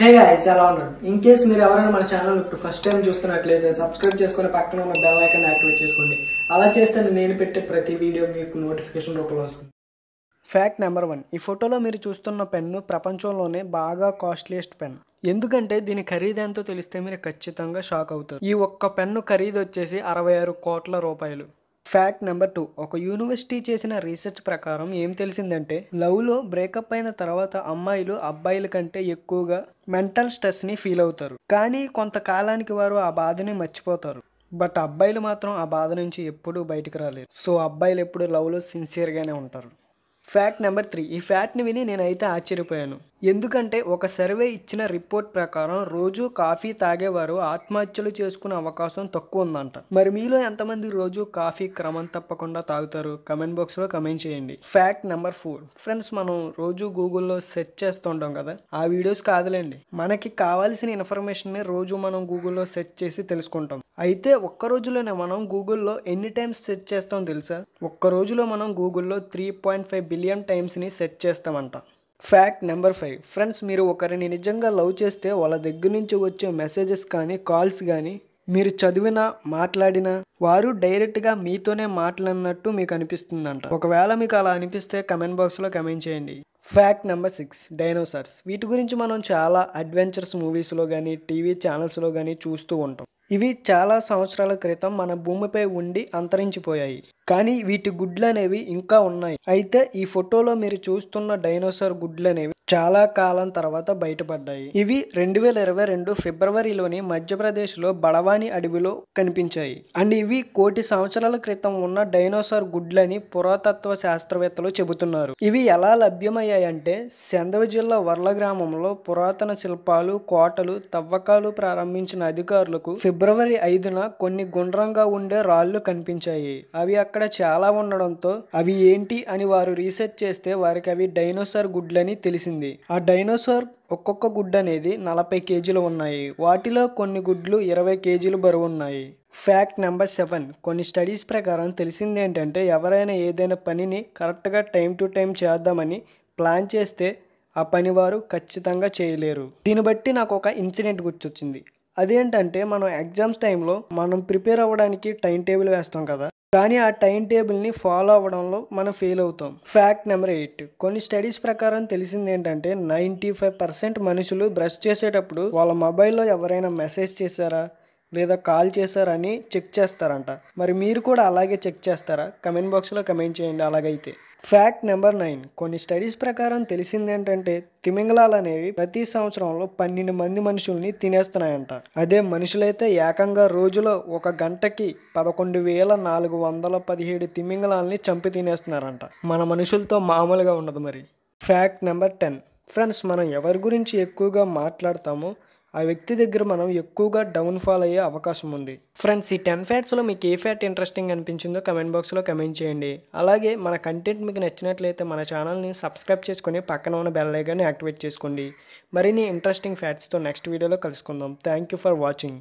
hey guys ఎలా ఉన్నాను in case మీరు ఎవరైనా మన ఛానల్ ఇప్పుడు ఫస్ట్ టైం చూస్తున్నట్లయితే సబ్స్క్రైబ్ చేసుకుని పక్కన ఉన్న బెల్ ఐకన్ యాక్టివేట్ చేసుకోండి అలా చేస్తే నేను పెట్టే ప్రతి వీడియో మీకు నోటిఫికేషన్ రూపంలో వస్తుంది ఫ్యాక్ట్ నెంబర్ వన్ ఈ ఫోటోలో మీరు చూస్తున్న పెన్ను ప్రపంచంలోనే బాగా కాస్ట్లీయెస్ట్ పెన్ ఎందుకంటే దీని ఖరీదు ఎంతో తెలిస్తే మీరు ఖచ్చితంగా షాక్ అవుతారు ఈ ఒక్క పెన్ను ఖరీదు వచ్చేసి అరవై ఆరు కోట్ల రూపాయలు ఫ్యాక్ట్ నెంబర్ టూ ఒక యూనివర్సిటీ చేసిన రీసెర్చ్ ప్రకారం ఏం తెలిసిందంటే లవ్లో బ్రేకప్ అయిన తర్వాత అమ్మాయిలు అబ్బాయిల కంటే ఎక్కువగా మెంటల్ స్ట్రెస్ని ఫీల్ అవుతారు కానీ కొంతకాలానికి వారు ఆ బాధని మర్చిపోతారు బట్ అబ్బాయిలు మాత్రం ఆ బాధ నుంచి ఎప్పుడూ బయటకు రాలేదు సో అబ్బాయిలు ఎప్పుడు లవ్లో సిన్సియర్గానే ఉంటారు ఫ్యాక్ట్ నెంబర్ త్రీ ఈ ఫ్యాక్ట్ని విని నేనైతే ఆశ్చర్యపోయాను ఎందుకంటే ఒక సర్వే ఇచ్చిన రిపోర్ట్ ప్రకారం రోజు కాఫీ తాగేవారు ఆత్మహత్యలు చేసుకునే అవకాశం తక్కువ ఉందంట మరి మీలో ఎంతమంది రోజు కాఫీ క్రమం తప్పకుండా తాగుతారు కమెంట్ బాక్స్లో కమెంట్ చేయండి ఫ్యాక్ట్ నెంబర్ ఫోర్ ఫ్రెండ్స్ మనం రోజు గూగుల్లో సెర్చ్ చేస్తుంటాం కదా ఆ వీడియోస్ కాదులేండి మనకి కావాల్సిన ఇన్ఫర్మేషన్ని రోజు మనం గూగుల్లో సెర్చ్ చేసి తెలుసుకుంటాం అయితే ఒక్క రోజులోనే మనం గూగుల్లో ఎన్ని టైమ్స్ సెర్చ్ చేస్తాం తెలుసా ఒక్క రోజులో మనం గూగుల్లో త్రీ పాయింట్ ఫైవ్ మిలియన్ టైమ్స్ని సెట్ చేస్తామంట ఫ్యాక్ట్ నెంబర్ ఫైవ్ ఫ్రెండ్స్ మీరు ఒకరిని నిజంగా లవ్ చేస్తే వాళ్ళ దగ్గర నుంచి వచ్చే మెసేజెస్ కానీ కాల్స్ కానీ మీరు చదివినా మాట్లాడినా వారు డైరెక్ట్గా మీతోనే మాట్లాడినట్టు మీకు అనిపిస్తుందంట ఒకవేళ మీకు అలా అనిపిస్తే కమెంట్ బాక్స్లో కమెంట్ చేయండి ఫ్యాక్ట్ నెంబర్ సిక్స్ డైనోసార్స్ వీటి గురించి మనం చాలా అడ్వెంచర్స్ మూవీస్లో కానీ టీవీ ఛానల్స్లో కానీ చూస్తూ ఉంటాం ఇవి చాలా సంవత్సరాల క్రితం మన భూమిపై ఉండి అంతరించిపోయాయి కానీ వీటి గుడ్లు అనేవి ఇంకా ఉన్నాయి అయితే ఈ ఫోటోలో మీరు చూస్తున్న డైనోసార్ గుడ్లు అనేవి చాలా కాలం తర్వాత బయటపడ్డాయి ఇవి రెండు వేల ఇరవై రెండు ఫిబ్రవరిలోని మధ్యప్రదేశ్లో బడవాని అడవిలో కనిపించాయి అండ్ ఇవి కోటి సంవత్సరాల క్రితం ఉన్న డైనోసార్ గుడ్లని పురాతత్వ శాస్త్రవేత్తలు చెబుతున్నారు ఇవి ఎలా లభ్యమయ్యాయంటే సెందవ జిల్లా వర్ల గ్రామంలో పురాతన శిల్పాలు కోటలు తవ్వకాలు ప్రారంభించిన అధికారులకు ఫిబ్రవరి ఐదున కొన్ని గుండ్రంగా ఉండే రాళ్లు కనిపించాయి అవి అక్కడ చాలా ఉండడంతో అవి ఏంటి అని వారు రీసెర్చ్ చేస్తే వారికి అవి డైనోసార్ గుడ్లని తెలిసింది వచ్చింది ఆ డైనోసార్ ఒక్కొక్క గుడ్ అనేది నలభై కేజీలు ఉన్నాయి వాటిలో కొన్ని గుడ్లు ఇరవై కేజీలు బరువు ఉన్నాయి ఫ్యాక్ట్ నెంబర్ సెవెన్ కొన్ని స్టడీస్ ప్రకారం తెలిసింది ఏంటంటే ఎవరైనా ఏదైనా పనిని కరెక్ట్గా టైం టు టైం చేద్దామని ప్లాన్ చేస్తే ఆ పని వారు ఖచ్చితంగా చేయలేరు దీన్ని బట్టి నాకు ఒక ఇన్సిడెంట్ గుర్తొచ్చింది అదేంటంటే మనం ఎగ్జామ్స్ టైంలో మనం ప్రిపేర్ అవ్వడానికి టైం టేబుల్ వేస్తాం కదా కానీ ఆ టైం టేబుల్ని ఫాలో అవ్వడంలో మనం ఫెయిల్ అవుతాం ఫ్యాక్ట్ నెంబర్ ఎయిట్ కొన్ని స్టడీస్ ప్రకారం తెలిసింది ఏంటంటే నైంటీ ఫైవ్ పర్సెంట్ మనుషులు బ్రష్ చేసేటప్పుడు వాళ్ళ మొబైల్లో ఎవరైనా మెసేజ్ చేశారా లేదా కాల్ చేశారని చెక్ చేస్తారంట మరి మీరు కూడా అలాగే చెక్ చేస్తారా కమెంట్ బాక్స్లో కమెంట్ చేయండి అలాగైతే ఫ్యాక్ట్ నెంబర్ నైన్ కొన్ని స్టడీస్ ప్రకారం తెలిసింది ఏంటంటే తిమింగలాలు అనేవి ప్రతి సంవత్సరంలో పన్నెండు మంది మనుషుల్ని తినేస్తున్నాయంట అదే మనుషులైతే ఏకంగా రోజులో ఒక గంటకి పదకొండు వేల నాలుగు వందల పదిహేడు తిమింగలాల్ని చంపి తినేస్తున్నారంట మన మనుషులతో మామూలుగా ఉండదు మరి ఫ్యాక్ట్ నెంబర్ టెన్ ఫ్రెండ్స్ మనం ఎవరి గురించి ఎక్కువగా మాట్లాడతామో ఆ వ్యక్తి దగ్గర మనం ఎక్కువగా డౌన్ఫాల్ అయ్యే అవకాశం ఉంది ఫ్రెండ్స్ ఈ టెన్ ఫ్యాట్స్లో మీకు ఏ ఫ్యాట్ ఇంట్రెస్టింగ్ అనిపించిందో కమెంట్ బాక్స్లో కమెంట్ చేయండి అలాగే మన కంటెంట్ మీకు నచ్చినట్లయితే మన ఛానల్ని సబ్స్క్రైబ్ చేసుకుని పక్కన ఉన్న బెల్ ఐకాన్ని యాక్టివేట్ చేసుకోండి మరిన్ని ఇంట్రెస్టింగ్ ఫ్యాట్స్తో నెక్స్ట్ వీడియోలో కలుసుకుందాం థ్యాంక్ యూ ఫర్ వాచింగ్